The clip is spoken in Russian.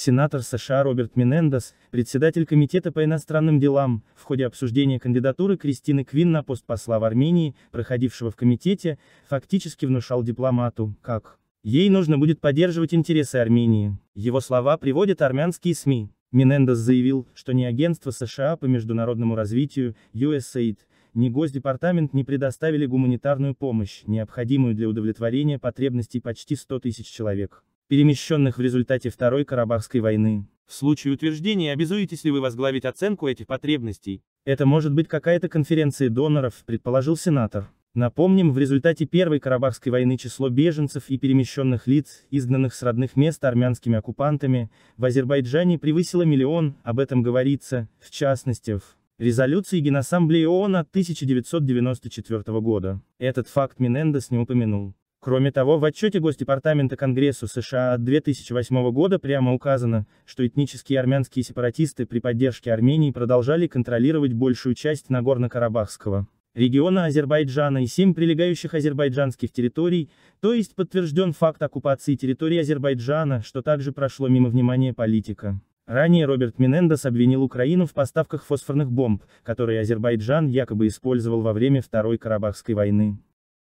Сенатор США Роберт Менендес, председатель Комитета по иностранным делам, в ходе обсуждения кандидатуры Кристины Квин на пост посла в Армении, проходившего в Комитете, фактически внушал дипломату, как Ей нужно будет поддерживать интересы Армении. Его слова приводят армянские СМИ. Менендес заявил, что ни агентство США по международному развитию, USAID, ни Госдепартамент не предоставили гуманитарную помощь, необходимую для удовлетворения потребностей почти 100 тысяч человек перемещенных в результате Второй Карабахской войны. В случае утверждения обязуетесь ли вы возглавить оценку этих потребностей? Это может быть какая-то конференция доноров, предположил сенатор. Напомним, в результате Первой Карабахской войны число беженцев и перемещенных лиц, изгнанных с родных мест армянскими оккупантами, в Азербайджане превысило миллион, об этом говорится, в частности, в резолюции Генассамблеи ООН от 1994 года. Этот факт Менендес не упомянул. Кроме того, в отчете Госдепартамента Конгрессу США от 2008 года прямо указано, что этнические армянские сепаратисты при поддержке Армении продолжали контролировать большую часть Нагорно-Карабахского региона Азербайджана и семь прилегающих азербайджанских территорий, то есть подтвержден факт оккупации территории Азербайджана, что также прошло мимо внимания политика. Ранее Роберт Менендес обвинил Украину в поставках фосфорных бомб, которые Азербайджан якобы использовал во время Второй Карабахской войны.